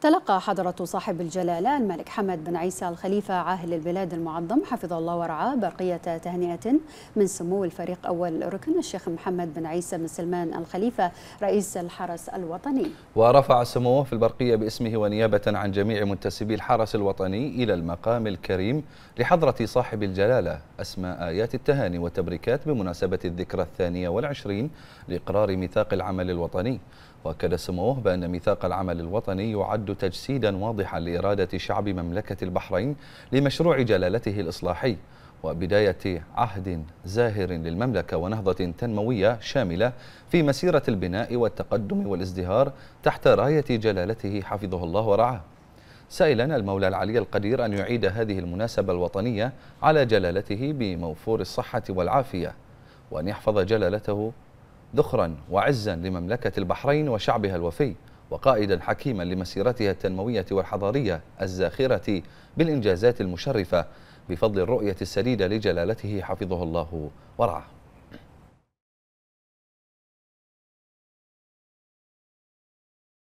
تلقى حضرة صاحب الجلالة الملك حمد بن عيسى الخليفة عاهل البلاد المعظم حفظ الله ورعاه برقية تهنئة من سمو الفريق أول ركن الشيخ محمد بن عيسى بن سلمان الخليفة رئيس الحرس الوطني ورفع سموه في البرقية باسمه ونيابة عن جميع منتسبي الحرس الوطني إلى المقام الكريم لحضرة صاحب الجلالة أسماء آيات التهاني والتبريكات بمناسبة الذكرى الثانية والعشرين لإقرار ميثاق العمل الوطني واكد سموه بان ميثاق العمل الوطني يعد تجسيدا واضحا لاراده شعب مملكه البحرين لمشروع جلالته الاصلاحي وبداية عهد زاهر للمملكة ونهضة تنموية شاملة في مسيرة البناء والتقدم والازدهار تحت راية جلالته حفظه الله ورعاه سائلا المولى العلي القدير أن يعيد هذه المناسبة الوطنية على جلالته بموفور الصحة والعافية وأن يحفظ جلالته ذخرا وعزا لمملكة البحرين وشعبها الوفي وقائدا حكيما لمسيرتها التنموية والحضارية الزاخرة بالإنجازات المشرفة بفضل الرؤية السديدة لجلالته حفظه الله ورعاه